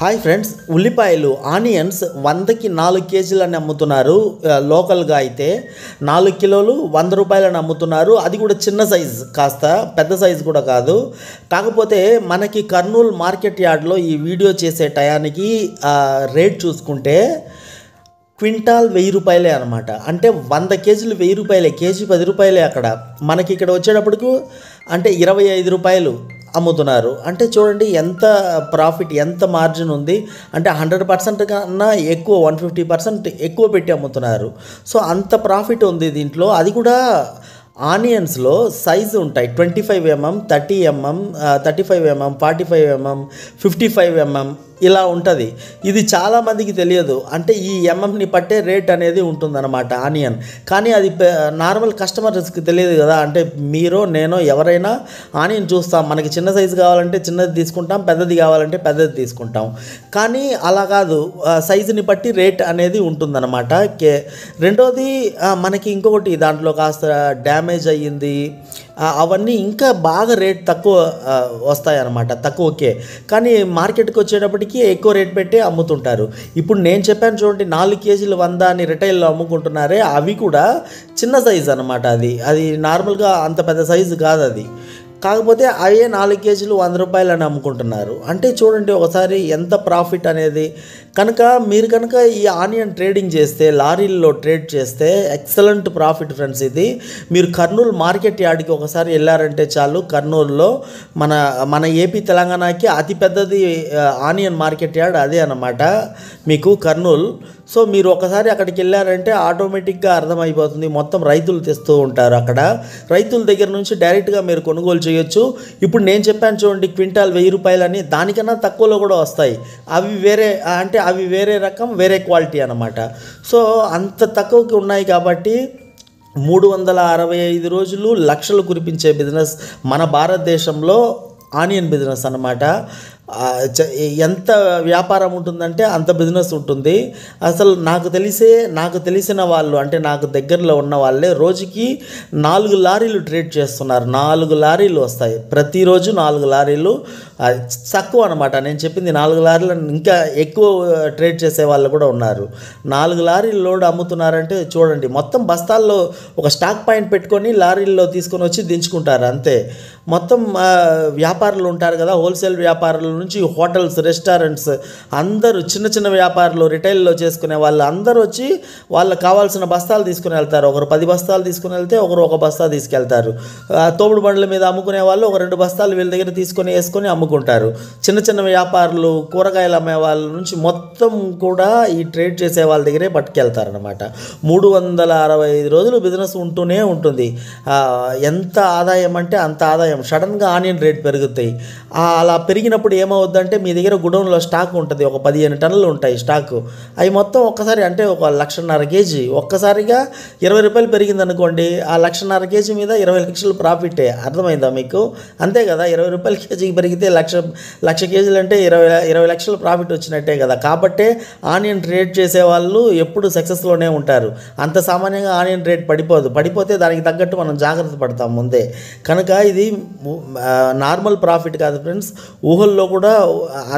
hi friends ఉల్లిపాయలు onions వందకి నాలుగు కేజీలని అమ్ముతున్నారు లోకల్గా అయితే నాలుగు కిలోలు వంద రూపాయలని అమ్ముతున్నారు అది కూడా చిన్న సైజ్ కాస్త పెద్ద సైజ్ కూడా కాదు కాకపోతే మనకి కర్నూలు మార్కెట్ యార్డ్లో ఈ వీడియో చేసే టయానికి రేట్ చూసుకుంటే క్వింటాల్ వెయ్యి రూపాయలే అనమాట అంటే వంద కేజీలు వెయ్యి రూపాయలే కేజీ పది రూపాయలే అక్కడ మనకి ఇక్కడ వచ్చేటప్పటికు అంటే ఇరవై ఐదు రూపాయలు అమ్ముతున్నారు అంటే చూడండి ఎంత ప్రాఫిట్ ఎంత మార్జిన్ ఉంది అంటే హండ్రెడ్ పర్సెంట్ కన్నా ఎక్కువ వన్ ఫిఫ్టీ పర్సెంట్ ఎక్కువ పెట్టి అమ్ముతున్నారు సో అంత ప్రాఫిట్ ఉంది దీంట్లో అది కూడా ఆనియన్స్లో సైజు ఉంటాయి twenty five mm thirty mm thirty five mm forty five mm fifty five mm ఇలా ఉంటుంది ఇది చాలామందికి తెలియదు అంటే ఈ ఎంఎంని పట్టే రేట్ అనేది ఉంటుందన్నమాట ఆనియన్ కానీ అది నార్మల్ కస్టమర్స్కి తెలియదు కదా అంటే మీరో నేనో ఎవరైనా ఆనియన్ చూస్తాం మనకి చిన్న సైజు కావాలంటే చిన్నది తీసుకుంటాం పెద్దది కావాలంటే పెద్దది తీసుకుంటాం కానీ అలా కాదు సైజుని బట్టి రేట్ అనేది ఉంటుందన్నమాట కే రెండోది మనకి ఇంకొకటి దాంట్లో కాస్త డ్యామేజ్ అయ్యింది అవన్నీ ఇంకా బాగా రేట్ తక్కువ వస్తాయన్నమాట తక్కువకే కానీ మార్కెట్కి వచ్చేటప్పటికి ఎక్కువ రేట్ పెట్టి అమ్ముతుంటారు ఇప్పుడు నేను చెప్పాను చూడండి నాలుగు కేజీలు వంద అని రిటైల్లో అమ్ముకుంటున్నారే అవి కూడా చిన్న సైజ్ అనమాట అది అది నార్మల్గా అంత పెద్ద సైజు కాదు అది కాకపోతే అవే నాలుగు కేజీలు వంద రూపాయలు అని అమ్ముకుంటున్నారు అంటే చూడండి ఒకసారి ఎంత ప్రాఫిట్ అనేది కనుక మీరు కనుక ఈ ఆనియన్ ట్రేడింగ్ చేస్తే లారీల్లో ట్రేడ్ చేస్తే ఎక్సలెంట్ ప్రాఫిట్ ఫ్రెండ్స్ ఇది మీరు కర్నూలు మార్కెట్ యార్డ్కి ఒకసారి వెళ్ళారంటే చాలు కర్నూలులో మన మన ఏపీ తెలంగాణకి అతిపెద్దది ఆనియన్ మార్కెట్ యార్డ్ అదే అనమాట మీకు కర్నూలు సో మీరు ఒకసారి అక్కడికి వెళ్ళారంటే ఆటోమేటిక్గా అర్థమైపోతుంది మొత్తం రైతులు తెస్తూ ఉంటారు అక్కడ రైతుల దగ్గర నుంచి డైరెక్ట్గా మీరు కొనుగోలు చేయొచ్చు ఇప్పుడు నేను చెప్పాను చూడండి క్వింటాల్ వెయ్యి రూపాయలని దానికన్నా తక్కువలో కూడా వస్తాయి అవి వేరే అంటే అవి వేరే రకం వేరే క్వాలిటీ అనమాట సో అంత తక్కువకి ఉన్నాయి కాబట్టి మూడు వందల అరవై ఐదు రోజులు లక్షలు కురిపించే బిజినెస్ మన భారతదేశంలో ఆనియన్ బిజినెస్ అనమాట ఎంత వ్యాపారం ఉంటుందంటే అంత బిజినెస్ ఉంటుంది అసలు నాకు తెలిసే నాకు తెలిసిన వాళ్ళు అంటే నాకు దగ్గరలో ఉన్న వాళ్ళే రోజుకి నాలుగు లారీలు ట్రేడ్ చేస్తున్నారు నాలుగు లారీలు వస్తాయి ప్రతిరోజు నాలుగు లారీలు తక్కువ అనమాట నేను చెప్పింది నాలుగు లారీలు ఇంకా ఎక్కువ ట్రేడ్ చేసే వాళ్ళు కూడా ఉన్నారు నాలుగు లారీలు లోడ్ అమ్ముతున్నారంటే చూడండి మొత్తం బస్తాల్లో ఒక స్టాక్ పాయింట్ పెట్టుకొని లారీల్లో తీసుకొని వచ్చి దించుకుంటారు అంతే మొత్తం వ్యాపారులు ఉంటారు కదా హోల్సేల్ వ్యాపారుల నుంచి హోటల్స్ రెస్టారెంట్స్ అందరూ చిన్న చిన్న వ్యాపారులు రిటైల్లో చేసుకునే వాళ్ళు అందరూ వచ్చి వాళ్ళకి కావాల్సిన బస్తాలు తీసుకుని వెళ్తారు ఒకరు పది బస్తాలు తీసుకుని వెళ్తే ఒకరు ఒక బస్తా తీసుకెళ్తారు తోపుడు బండ్ల మీద అమ్ముకునే వాళ్ళు ఒక రెండు బస్తాలు వీళ్ళ దగ్గర తీసుకొని వేసుకొని అమ్ముకుంటారు చిన్న చిన్న వ్యాపారులు కూరగాయలు అమ్మే వాళ్ళ నుంచి మొత్తం కూడా ఈ ట్రేడ్ చేసే వాళ్ళ దగ్గరే పట్టుకెళ్తారనమాట మూడు వందల అరవై ఐదు రోజులు బిజినెస్ ఉంటూనే ఉంటుంది ఎంత ఆదాయం అంటే అంత ఆదాయం సడన్గా ఆనియన్ రేట్ పెరుగుతాయి అలా పెరిగినప్పుడు అంటే మీ దగ్గర గుడౌన్లో స్టాక్ ఉంటుంది ఒక పదిహేను టన్నులు ఉంటాయి స్టాకు అవి మొత్తం ఒక్కసారి అంటే ఒక లక్షన్నర కేజీ ఒక్కసారిగా ఇరవై రూపాయలు పెరిగిందనుకోండి ఆ లక్షన్నర కేజీ మీద ఇరవై లక్షలు ప్రాఫిటే అర్థమైందా మీకు అంతే కదా ఇరవై రూపాయల కేజీకి పెరిగితే లక్ష లక్ష కేజీలు అంటే ఇరవై ఇరవై లక్షలు ప్రాఫిట్ వచ్చినట్టే కదా కాబట్టే ఆనియన్ రేట్ వాళ్ళు ఎప్పుడు సక్సెస్లోనే ఉంటారు అంత సామాన్యంగా ఆనియన్ రేట్ పడిపోదు పడిపోతే దానికి తగ్గట్టు మనం జాగ్రత్త పడతాం ముందే కనుక ఇది నార్మల్ ప్రాఫిట్ కాదు ఫ్రెండ్స్ ఊహల్లో కూడా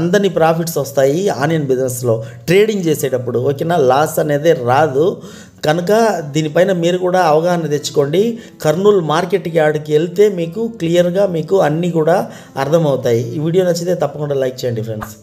అందని ప్రాఫిట్స్ వస్తాయి ఆనియన్ బిజినెస్లో ట్రేడింగ్ చేసేటప్పుడు ఓకేనా లాస్ అనేది రాదు కనుక దీనిపైన మీరు కూడా అవగాహన తెచ్చుకోండి కర్నూలు మార్కెట్ యార్డ్కి వెళ్తే మీకు క్లియర్గా మీకు అన్నీ కూడా అర్థమవుతాయి ఈ వీడియో నచ్చితే తప్పకుండా లైక్ చేయండి ఫ్రెండ్స్